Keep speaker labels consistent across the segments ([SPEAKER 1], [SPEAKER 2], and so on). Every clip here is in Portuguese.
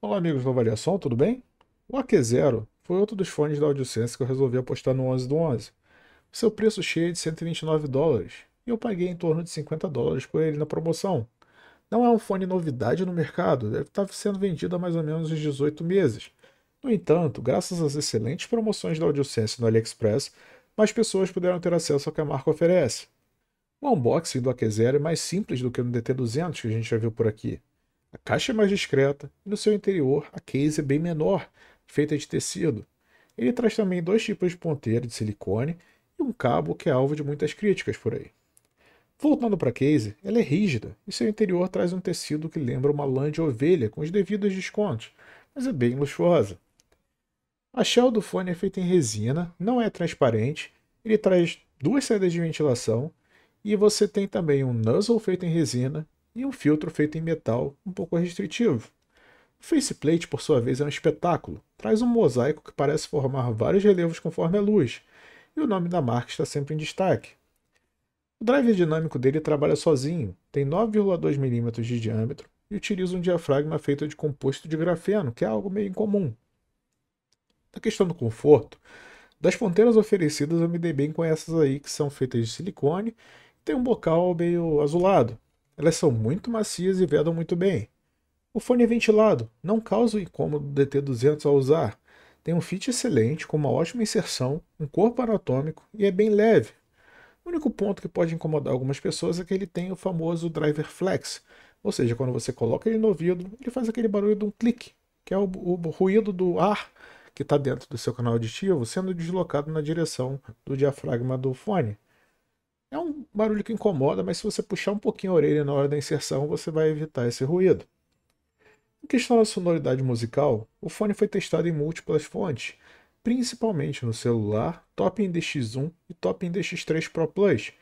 [SPEAKER 1] Olá, amigos do Avaliação, tudo bem? O AQ0 foi outro dos fones da AudioSense que eu resolvi apostar no 11 do 11. seu preço cheio é de 129 dólares e eu paguei em torno de 50 dólares por ele na promoção. Não é um fone novidade no mercado, deve estar sendo vendido há mais ou menos uns 18 meses. No entanto, graças às excelentes promoções da AudioSense no AliExpress, mais pessoas puderam ter acesso ao que a marca oferece. O unboxing do AQ0 é mais simples do que no DT200 que a gente já viu por aqui. A caixa é mais discreta e no seu interior a case é bem menor, feita de tecido. Ele traz também dois tipos de ponteiro de silicone e um cabo que é alvo de muitas críticas por aí. Voltando para a case, ela é rígida e seu interior traz um tecido que lembra uma lã de ovelha com os devidos descontos, mas é bem luxuosa. A shell do fone é feita em resina, não é transparente, ele traz duas saídas de ventilação e você tem também um nozzle feito em resina e um filtro feito em metal um pouco restritivo. O faceplate, por sua vez, é um espetáculo. Traz um mosaico que parece formar vários relevos conforme a luz, e o nome da marca está sempre em destaque. O drive dinâmico dele trabalha sozinho, tem 9,2 mm de diâmetro e utiliza um diafragma feito de composto de grafeno, que é algo meio incomum. Na questão do conforto, das ponteiras oferecidas eu me dei bem com essas aí que são feitas de silicone e tem um bocal meio azulado. Elas são muito macias e vedam muito bem. O fone é ventilado, não causa o incômodo do DT200 ao usar. Tem um fit excelente, com uma ótima inserção, um corpo anatômico e é bem leve. O único ponto que pode incomodar algumas pessoas é que ele tem o famoso driver flex, ou seja, quando você coloca ele no ouvido, ele faz aquele barulho de um clique, que é o, o ruído do ar que está dentro do seu canal auditivo sendo deslocado na direção do diafragma do fone. É um barulho que incomoda, mas se você puxar um pouquinho a orelha na hora da inserção, você vai evitar esse ruído. Em questão da sonoridade musical, o fone foi testado em múltiplas fontes, principalmente no celular, Top x 1 e Top NDX3 Pro Plus,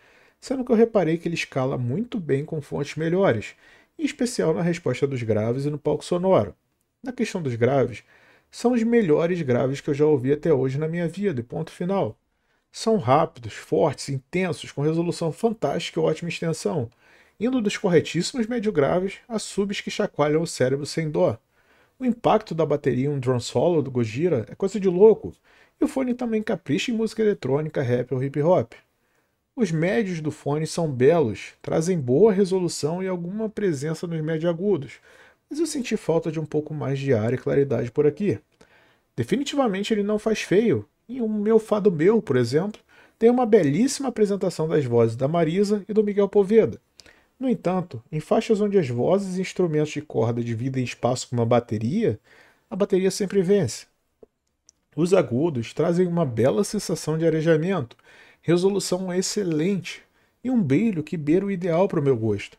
[SPEAKER 1] sendo que eu reparei que ele escala muito bem com fontes melhores, em especial na resposta dos graves e no palco sonoro. Na questão dos graves, são os melhores graves que eu já ouvi até hoje na minha vida, e ponto final. São rápidos, fortes, intensos, com resolução fantástica e ótima extensão, indo dos corretíssimos médio-graves a subs que chacoalham o cérebro sem dó. O impacto da bateria em um drum solo do Gojira é coisa de louco, e o fone também capricha em música eletrônica, rap ou hip hop. Os médios do fone são belos, trazem boa resolução e alguma presença nos médio agudos, mas eu senti falta de um pouco mais de ar e claridade por aqui. Definitivamente ele não faz feio, e o Meu Fado Meu, por exemplo, tem uma belíssima apresentação das vozes da Marisa e do Miguel Poveda. No entanto, em faixas onde as vozes e instrumentos de corda dividem espaço com uma bateria, a bateria sempre vence. Os agudos trazem uma bela sensação de arejamento, resolução excelente e um brilho que beira o ideal para o meu gosto.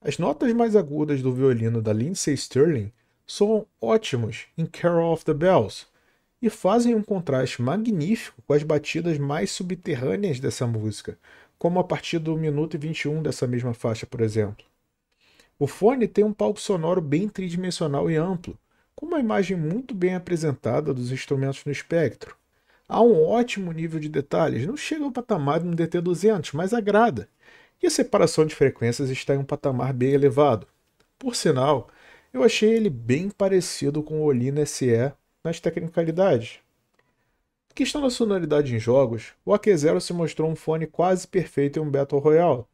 [SPEAKER 1] As notas mais agudas do violino da Lindsay Sterling soam ótimos em Carol of the Bells, e fazem um contraste magnífico com as batidas mais subterrâneas dessa música, como a partir do minuto e 21 dessa mesma faixa, por exemplo. O fone tem um palco sonoro bem tridimensional e amplo, com uma imagem muito bem apresentada dos instrumentos no espectro. Há um ótimo nível de detalhes, não chega ao patamar de um DT200, mas agrada. E a separação de frequências está em um patamar bem elevado. Por sinal, eu achei ele bem parecido com o Olina SE nas tecnicalidades. A questão da sonoridade em jogos, o AQ0 se mostrou um fone quase perfeito em um Battle Royale.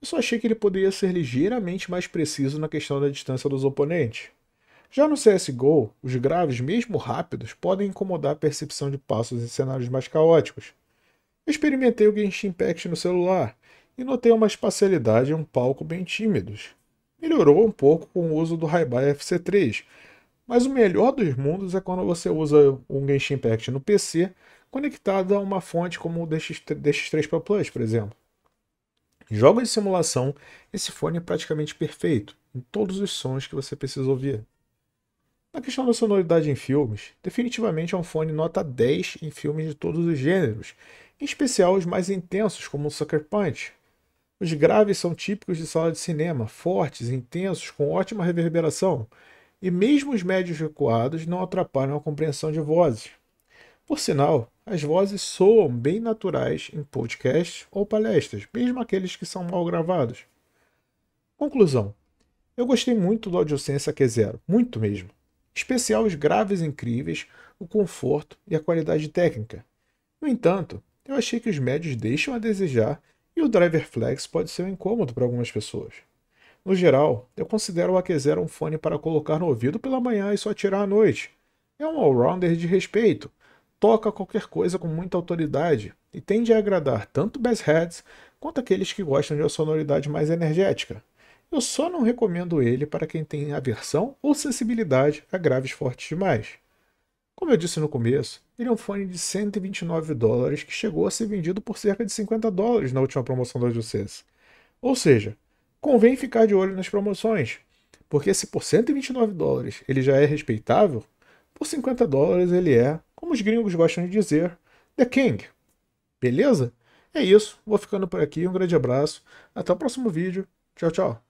[SPEAKER 1] Eu só achei que ele poderia ser ligeiramente mais preciso na questão da distância dos oponentes. Já no CSGO, os graves, mesmo rápidos, podem incomodar a percepção de passos em cenários mais caóticos. Eu experimentei o Genshin Impact no celular e notei uma espacialidade e um palco bem tímidos. Melhorou um pouco com o uso do hi FC3, mas o melhor dos mundos é quando você usa um Genshin Impact no PC conectado a uma fonte como o DX3 Pro Plus, por exemplo. Jogos de simulação, esse fone é praticamente perfeito em todos os sons que você precisa ouvir. Na questão da sonoridade em filmes, definitivamente é um fone nota 10 em filmes de todos os gêneros, em especial os mais intensos, como o Sucker Punch. Os graves são típicos de sala de cinema, fortes, intensos, com ótima reverberação e mesmo os médios recuados não atrapalham a compreensão de vozes. Por sinal, as vozes soam bem naturais em podcasts ou palestras, mesmo aqueles que são mal gravados. Conclusão. Eu gostei muito do AudioSense Q0, muito mesmo. Especial os graves incríveis, o conforto e a qualidade técnica. No entanto, eu achei que os médios deixam a desejar e o Driver Flex pode ser um incômodo para algumas pessoas. No geral, eu considero o Aquezera um fone para colocar no ouvido pela manhã e só tirar à noite. É um all-rounder de respeito, toca qualquer coisa com muita autoridade e tende a agradar tanto bass heads quanto aqueles que gostam de uma sonoridade mais energética. Eu só não recomendo ele para quem tem aversão ou sensibilidade a graves fortes demais. Como eu disse no começo, ele é um fone de 129 dólares que chegou a ser vendido por cerca de 50 dólares na última promoção da Justiça. Ou seja, convém ficar de olho nas promoções, porque se por 129 dólares ele já é respeitável, por 50 dólares ele é, como os gringos gostam de dizer, The King. Beleza? É isso, vou ficando por aqui, um grande abraço, até o próximo vídeo, tchau, tchau.